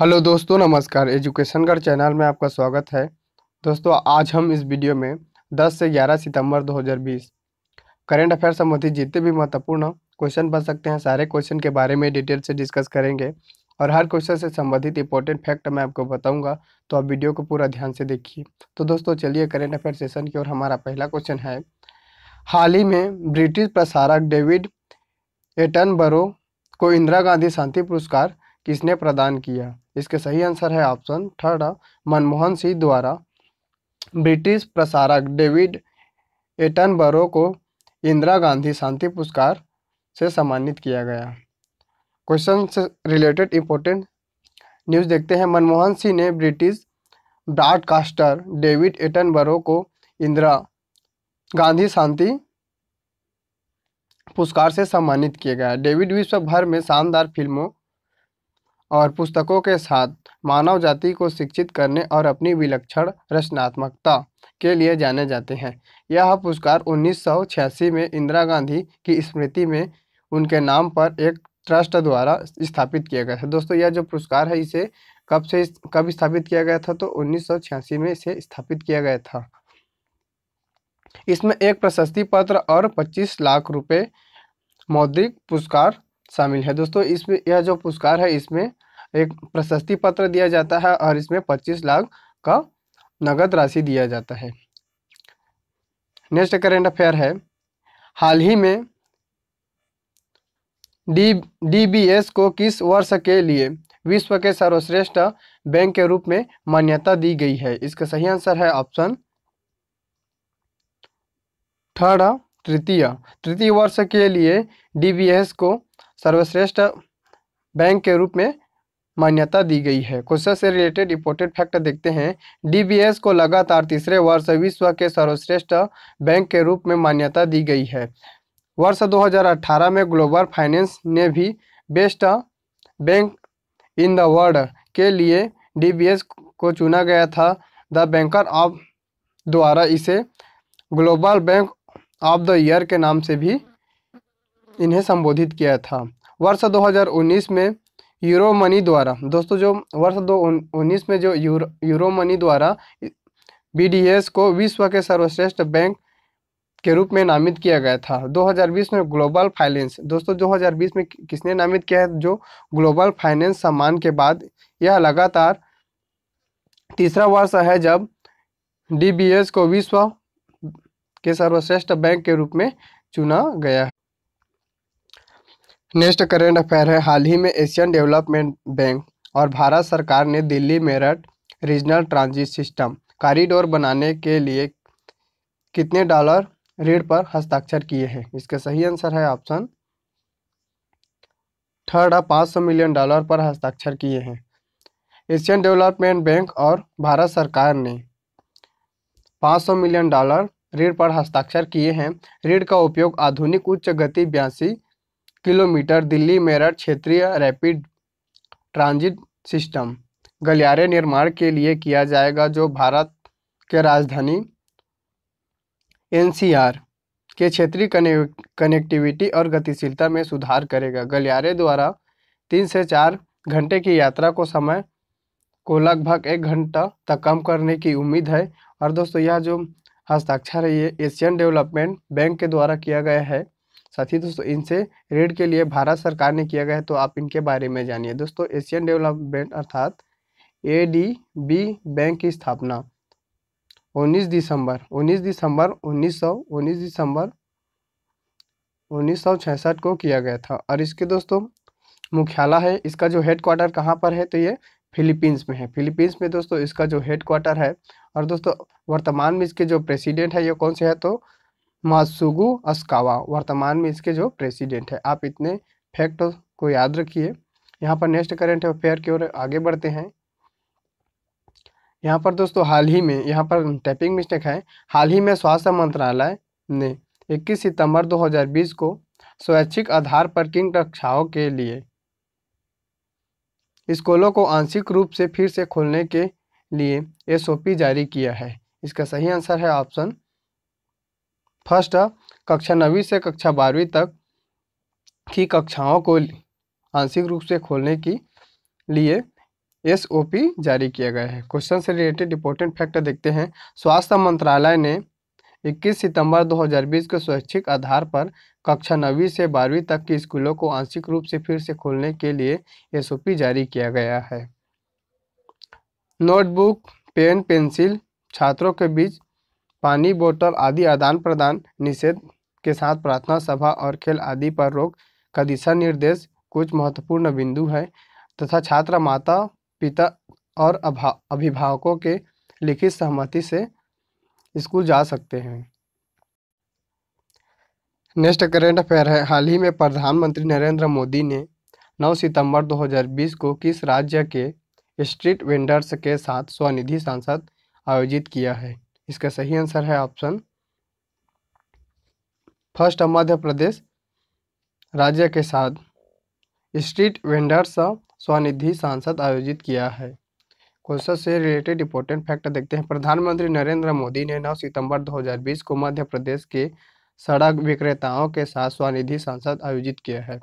hello दोस्तों नमस्कार education कर चैनल में आपका स्वागत है दोस्तों आज हम इस वीडियो में 10 से 11 सितंबर 2020 करेंट अफेयर संबंधित जितने भी महत्वपूर्ण क्वेश्चन बन सकते हैं सारे क्वेश्चन के बारे में डिटेल से डिस्कस करेंगे और हर क्वेश्चन से संबंधित इंपॉर्टेंट फैक्ट मैं आपको बताऊंगा तो आप वीडियो को पूरा ध्यान से देखिए तो दोस्तों चलिए करेंट अफेयर सेशन की ओर हमारा पहला क्वेश्चन है हाल ही में ब्रिटिश प्रसारक डेविड एटनबरो को इंदिरा गांधी शांति पुरस्कार किसने प्रदान किया इसके सही आंसर है ऑप्शन थर्ड मनमोहन सिंह द्वारा ब्रिटिश प्रसारक डेविड एटनबरो को इंदिरा गांधी शांति पुरस्कार से सम्मानित किया गया क्वेश्चन से रिलेटेड इंपॉर्टेंट न्यूज़ देखते हैं मनमोहन सिंह ने ब्रिटिश ब्रॉडकास्टर डेविड एटनबरो को इंदिरा गांधी शांति पुरस्कार से सम्मानित किया गया डेविड विश्व भर में शानदार फिल्मों और पुस्तकों के साथ मानव जाति को शिक्षित करने और अपनी विलक्षण रचनात्मकता के लिए जाने जाते हैं यह पुरस्कार उन्नीस में इंदिरा गांधी की स्मृति में उनके नाम पर एक ट्रस्ट द्वारा स्थापित किया गया था दोस्तों यह जो पुरस्कार है इसे कब से कब स्थापित किया गया था तो उन्नीस में इसे स्थापित किया गया था इसमें एक प्रशस्ति पत्र और 25 लाख रुपए मौद्रिक पुरस्कार शामिल है दोस्तों इसमें यह जो पुरस्कार है इसमें एक प्रशस्ति पत्र दिया जाता है और इसमें पच्चीस लाख का नगद राशि दिया जाता है नेक्स्ट करेंट अफेयर है हाल ही में डी डीबीएस को किस वर्ष के लिए विश्व के सर्वश्रेष्ठ बैंक के रूप में मान्यता दी गई है इसका सही आंसर है ऑप्शन थर्ड तृतीय तृतीय वर्ष के लिए डीबीएस को सर्वश्रेष्ठ बैंक के रूप में मान्यता दी गई है क्वेश्चन से रिलेटेड इंपोर्टेंट फैक्ट देखते हैं डीबीएस को लगातार तीसरे वर्ष विश्व के सर्वश्रेष्ठ बैंक के रूप में मान्यता दी गई है वर्ष 2018 में ग्लोबल फाइनेंस ने भी best bank in the world के लिए डीबीएस को चुना गया था द बैंकर ऑफ द्वारा इसे global bank of the year के नाम से भी इन्हें संबोधित किया था वर्ष 2019 में यूरो मनी द्वारा दोस्तों जो वर्ष दो उन्नीस में जो यूरो यूरो मनी द्वारा बीडीएस को विश्व के सर्वश्रेष्ठ बैंक के रूप में नामित किया गया था 2020 में ग्लोबल फाइनेंस दोस्तों 2020 में किसने नामित किया है जो ग्लोबल फाइनेंस सम्मान के बाद यह लगातार तीसरा वर्ष है जब डीबीएस को विश्व के सर्वश्रेष्ठ बैंक के रूप में चुना गया है नेक्स्ट करेंट अफेयर है हाल ही में एशियन डेवलपमेंट बैंक और भारत सरकार ने Delhi Meerut regional transit system corridor बनाने के लिए कितने डॉलर ऋण पर हस्ताक्षर किए हैं इसका सही आंसर है ऑप्शन थर्ड है पाँच सौ मिलियन डॉलर पर हस्ताक्षर किए हैं एशियन डेवलपमेंट बैंक और भारत सरकार ने पाँच सौ मिलियन डॉलर ऋण पर हस्ताक्षर किए हैं ऋण का उपयोग आधुनिक उच्च गति ब्यासी किलोमीटर दिल्ली मेरठ क्षेत्रीय रैपिड ट्रांजिट सिस्टम गलियारे निर्माण के लिए किया जाएगा जो भारत के राजधानी एनसीआर के क्षेत्रीय कनेक्टिविटी और गतिशीलता में सुधार करेगा गलियारे द्वारा तीन से चार घंटे की यात्रा को समय को लगभग एक घंटा तक कम करने की उम्मीद है और दोस्तों यह जो हस्ताक्षर है ये एशियन डेवलपमेंट बैंक के द्वारा किया गया है साथ ही दोस्तों इनसे ऋण के लिए भारत सरकार ने किया गया है तो आप इनके बारे में जानिए दोस्तों एशियन डेवलपमेंट अर्थात ए डी बी बैंक की स्थापना 19 दिसंबर 19 दिसंबर 1900 19 दिसंबर 1966 को किया गया था और इसके दोस्तों मुख्यालय है इसका जो हेड क्वार्टर कहाँ पर है तो ये फिलीपींस में है फिलीपींस में दोस्तों इसका जो हेड क्वार्टर है और दोस्तों वर्तमान में इसके जो प्रेसिडेंट है ये कौन से है तो मासुगु अस्कावा वर्तमान में इसके जो प्रेसिडेंट है आप इतने फैक्ट को याद रखिए यहाँ पर नेक्स्ट करेंट अफेयर की ओर आगे बढ़ते हैं यहाँ पर दोस्तों हाल ही में यहाँ पर टाइपिंग मिस्टेक है हाल ही में स्वास्थ्य मंत्रालय ने 21 सितंबर 2020 को स्वैच्छिक आधार पर किन कक्षाओं के लिए स्कूलों को आंशिक रूप से फिर से खोलने के लिए एसओपी जारी किया है इसका सही आंसर है ऑप्शन फर्स्ट कक्षा नवी से कक्षा बारहवीं तक की कक्षाओं को आंशिक रूप से खोलने की लिए एस ओ पी जारी किया गया है क्वेश्चन से रिलेटेड इंपॉर्टेंट फैक्टर देखते हैं स्वास्थ्य मंत्रालय ने 21 सितंबर 2020 को स्वैच्छिक आधार पर कक्षा नवी से बारहवीं तक के स्कूलों को आंशिक रूप से फिर से खोलने के लिए एसओपी जारी किया गया है नोटबुक पेन पेंसिल छात्रों के बीच पानी बोतल आदि आदान प्रदान निषेध के साथ प्रार्थना सभा और खेल आदि पर रोक का दिशा निर्देश कुछ महत्वपूर्ण बिंदु है तथा छात्र माता पिता और अभा अभिभावकों के लिखित सहमति से स्कूल जा सकते हैं नेक्स्ट करेंट अफेयर है हाल ही में प्रधानमंत्री नरेंद्र मोदी ने 9 सितंबर 2020 को किस राज्य के स्ट्रीट वेंडर्स के साथ स्वनिधि सांसद आयोजित किया है इसका सही आंसर है ऑप्शन फर्स्ट मध्य प्रदेश राज्य के साथ स्ट्रीट वेंडर्स स्वनिधि सांसद आयोजित किया है क्वेश्चन से रिलेटेड इंपोर्टेंट फैक्ट देखते हैं प्रधानमंत्री नरेंद्र मोदी ने 9 सितंबर 2020 को मध्य प्रदेश के सड़क विक्रेताओं के साथ स्वनिधि सांसद आयोजित किया है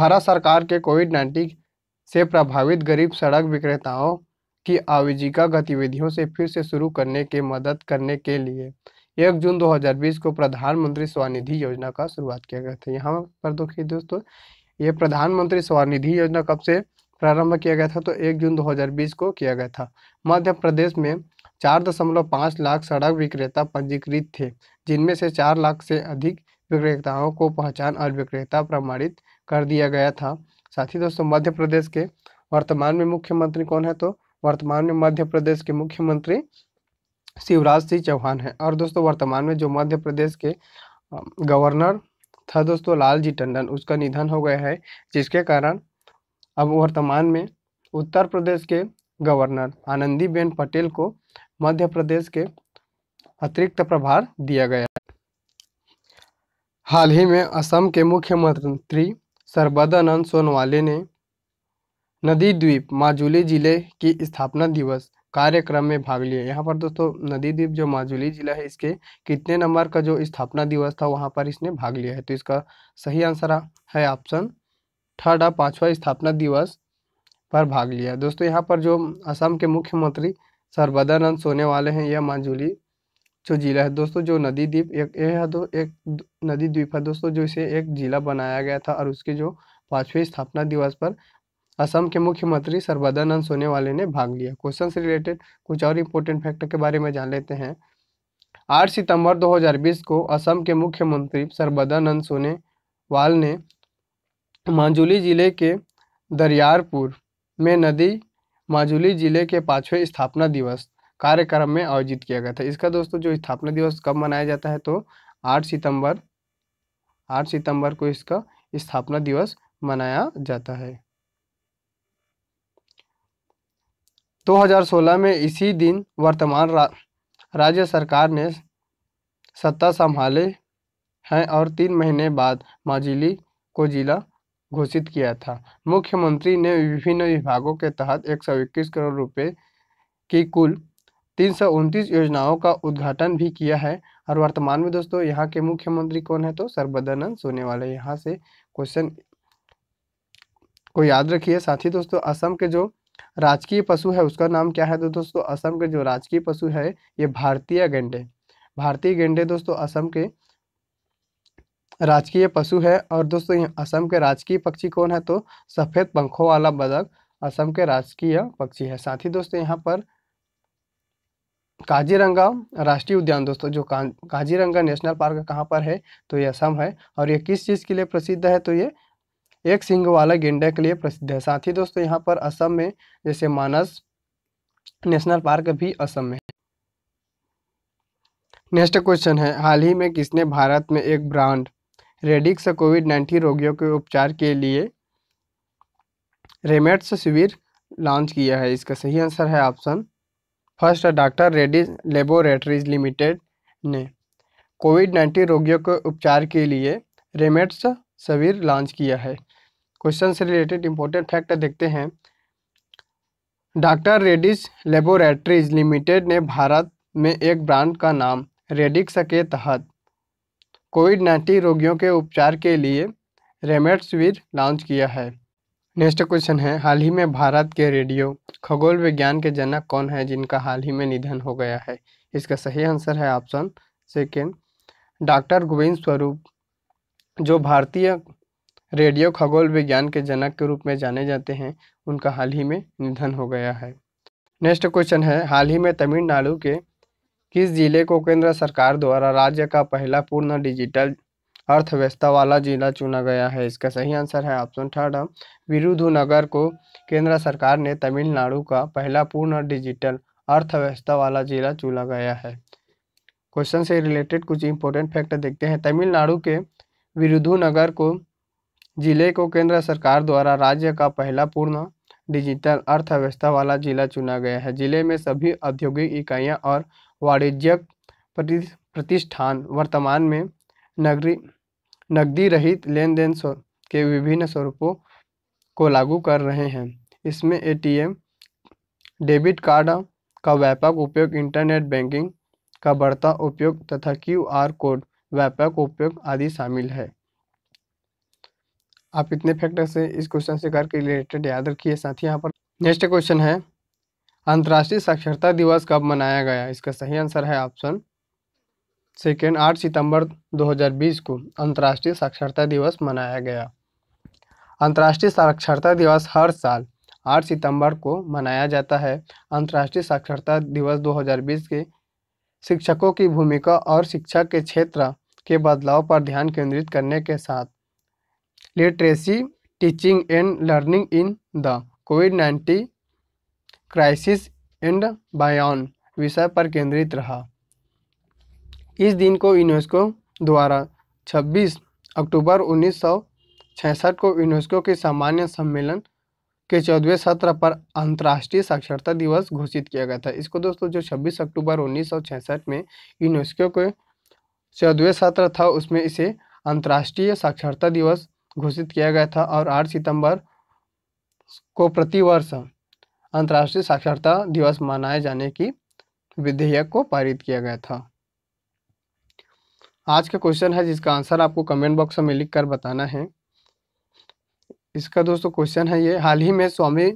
भारत सरकार के कोविड नाइन्टीन से प्रभावित गरीब सड़क विक्रेताओं की आवेजिका गतिविधियों से फिर से शुरू करने के मदद करने के लिए एक जून 2020 को प्रधानमंत्री स्वनिधि योजना का शुरुआत किया गया था यहाँ पर देखिए दोस्तों ये प्रधानमंत्री स्वनिधि योजना कब से प्रारंभ किया गया था तो एक जून 2020 को किया गया था मध्य प्रदेश में चार दशमलव पाँच लाख सड़क विक्रेता पंजीकृत थे जिनमें से चार लाख से अधिक विक्रेताओं को पहचान और विक्रेता प्रमाणित कर दिया गया था साथ ही दोस्तों मध्य प्रदेश के वर्तमान में मुख्यमंत्री कौन है तो वर्तमान में मध्य प्रदेश के मुख्यमंत्री शिवराज सिंह चौहान हैं और दोस्तों वर्तमान में जो मध्य प्रदेश के गवर्नर था दोस्तों लालजी टंडन उसका निधन हो गया है जिसके कारण अब वर्तमान में उत्तर प्रदेश के गवर्नर आनंदीबेन पटेल को मध्य प्रदेश के अतिरिक्त प्रभार दिया गया है हाल ही में असम के मुख्यमंत्री सर्बदानंद सोनवाले ने नदी द्वीप माजुली जिले की स्थापना दिवस कार्यक्रम में भाग लिए यहाँ पर दोस्तों नदी द्वीप जो माजुली जिला है इसके कितने नंबर का जो स्थापना दिवस था वहाँ पर इसने भाग लिया है तो इसका सही आंसर है ऑप्शन थर्ड और पाँचवा स्थापना दिवस पर भाग लिया दोस्तों यहाँ पर जो असम के मुख्यमंत्री सर्वदानंद सोने वाले हैं यह माजुली जो जिला है दोस्तों जो नदी द्वीप एक यह है दो एक नदी द्वीप है दोस्तों जो इसे एक जिला बनाया गया था और उसके जो पाँचवें स्थापना दिवस पर असम के मुख्यमंत्री सर्वदानंद सोनेवाले ने भाग लिया क्वेश्चन से रिलेटेड कुछ और इम्पोर्टेंट फैक्टर के बारे में जान लेते हैं आठ सितंबर 2020 को असम के मुख्यमंत्री सर्वदानंद सोनेवाल ने मांजुली जिले के दरियारपुर में नदी माजुली जिले के पाँचवें स्थापना दिवस कार्यक्रम में आयोजित किया गया था इसका दोस्तों जो स्थापना दिवस कब मनाया जाता है तो आठ सितंबर आठ सितंबर को इसका स्थापना दिवस मनाया जाता है 2016 में इसी दिन वर्तमान रा, राज्य सरकार ने सत्ता संभाले हैं और तीन महीने बाद माजिली को जिला घोषित किया था मुख्यमंत्री ने विभिन्न विभागों के तहत एक करोड़ रुपए की कुल तीन योजनाओं का उद्घाटन भी किया है और वर्तमान में दोस्तों यहाँ के मुख्यमंत्री कौन है तो सर्वदानंद वाले यहाँ से क्वेश्चन को याद रखिए साथ ही दोस्तों असम के जो राजकीय पशु है उसका नाम क्या है तो दोस्तों असम के जो राजकीय पशु है ये भारतीय गेंडे भारतीय गेंडे दोस्तों असम के राजकीय पशु है और दोस्तों असम के राजकीय पक्षी कौन है तो सफ़ेद पंखों वाला बदक असम के राजकीय पक्षी है साथ ही दोस्तों यहाँ पर काजीरंगा राष्ट्रीय उद्यान दोस्तों जो काजीरंगा नेशनल पार्क कहाँ पर है तो ये असम है और ये किस चीज़ के लिए प्रसिद्ध है तो ये एक सिंग वाला गेंडा के लिए प्रसिद्ध है साथ ही दोस्तों यहाँ पर असम में जैसे मानस नेशनल पार्क भी असम में नेक्स्ट क्वेश्चन है हाल ही में किसने भारत में एक ब्रांड रेडिक्स कोविड नाइन्टीन रोगियों के उपचार के लिए रेमेट्स शिविर लॉन्च किया है इसका सही आंसर है option first doctor Reddy's laboratories limited ने कोविड नाइन्टीन रोगियों के उपचार के लिए रेमेट्स शिविर लॉन्च किया है क्वेश्चन से रिलेटेड इंपॉर्टेंट फैक्ट देखते हैं डॉक्टर रेडिस लेबोरेटरीज लिमिटेड ने भारत में एक ब्रांड का नाम रेडिक्स के तहत कोविड नाइन्टीन रोगियों के उपचार के लिए रेमेट्सवीर लॉन्च किया है नेक्स्ट क्वेश्चन है हाल ही में भारत के रेडियो खगोल विज्ञान के जनक कौन है जिनका हाल ही में निधन हो गया है इसका सही आंसर है ऑप्शन सेकेंड डॉक्टर गोविंद स्वरूप जो भारतीय रेडियो खगोल विज्ञान के जनक के रूप में जाने जाते हैं उनका हाल ही में निधन हो गया है नेक्स्ट क्वेश्चन है हाल ही में तमिलनाडु के किस जिले को केंद्र सरकार द्वारा राज्य का पहला पूर्ण डिजिटल अर्थव्यवस्था वाला जिला चुना गया है इसका सही आंसर है ऑप्शन थर्ड नगर को केंद्र सरकार ने तमिलनाडु का पहला पूर्ण डिजिटल अर्थव्यवस्था वाला जिला चुना गया है क्वेश्चन से रिलेटेड कुछ इंपॉर्टेंट फैक्ट देखते हैं तमिलनाडु के नगर को जिले को केंद्र सरकार द्वारा राज्य का पहला पूर्ण डिजिटल अर्थव्यवस्था वाला जिला चुना गया है जिले में सभी औद्योगिक इकाइयां और वाणिज्यिक प्रतिष्ठान वर्तमान में नगरी नगदी रहित लेन देन के विभिन्न स्वरूपों को लागू कर रहे हैं इसमें एटीएम, डेबिट कार्ड का व्यापक उपयोग इंटरनेट बैंकिंग का बढ़ता उपयोग तथा क्यूआर कोड व्यापक उपयोग आदि शामिल है आप इतने फैक्टर से इस क्वेश्चन से घर के रिलेटेड याद रखिए साथ ही यहाँ पर नेक्स्ट क्वेश्चन है अंतर्राष्ट्रीय साक्षरता दिवस कब मनाया गया इसका सही आंसर है ऑप्शन सेकेंड आठ सितंबर 2020 को अंतर्राष्ट्रीय साक्षरता दिवस मनाया गया अंतर्राष्ट्रीय साक्षरता दिवस हर साल आठ सितंबर को मनाया जाता है अंतर्राष्ट्रीय साक्षरता दिवस 2020 के शिक्षकों की भूमिका और शिक्षा के क्षेत्र के बदलाव पर ध्यान केंद्रित करने के साथ literacy teaching and learning in the COVID nineteen crisis and beyond विषय पर केंद्रित रहा इस दिन को यूनेस्को द्वारा 26 अक्टूबर 1966 को यूनेस्को के सामान्य सम्मेलन के चौदहवें सत्र पर अंतर्राष्ट्रीय साक्षरता दिवस घोषित किया गया था इसको दोस्तों जो 26 अक्टूबर 1966 में यूनेस्को के चौदहवें सत्र था उसमें इसे अंतर्राष्ट्रीय साक्षरता दिवस घोषित किया गया था और 8 सितंबर को प्रतिवर्ष अंतर्राष्ट्रीय साक्षरता दिवस मनाए जाने की विधेयक को पारित किया गया था आज का क्वेश्चन है जिसका आंसर आपको कमेंट बॉक्स में लिख कर बताना है इसका दोस्तों क्वेश्चन है ये हाल ही में स्वामी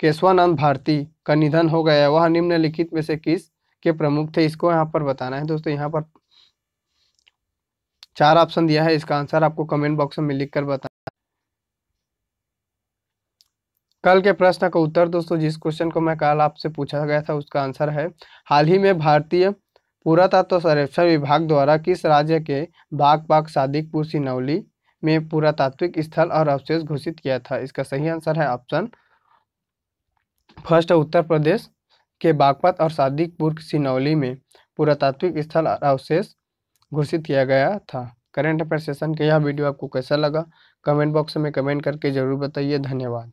केशवानंद भारती का निधन हो गया वह निम्नलिखित में से किस के प्रमुख थे इसको यहाँ पर बताना है दोस्तों यहाँ पर चार ऑप्शन दिया है इसका आंसर आपको कमेंट बॉक्स में लिखकर बताना कल के प्रश्न का उत्तर दोस्तों जिस क्वेश्चन को मैं कल आपसे पूछा गया था उसका आंसर है हाल ही में भारतीय पुरातत्व सर्वेक्षण विभाग द्वारा किस राज्य के बाग बाग सादिकपुर सिनौली में पुरातात्विक स्थल और अवशेष घोषित किया था इसका सही आंसर है ऑप्शन फर्स्ट उत्तर प्रदेश के बागपत और सादिकपुर सिनौली में पुरातात्विक स्थल और अवशेष घोषित किया गया था करंट अफेयर सेशन का यह वीडियो आपको कैसा लगा कमेंट बॉक्स में कमेंट करके ज़रूर बताइए धन्यवाद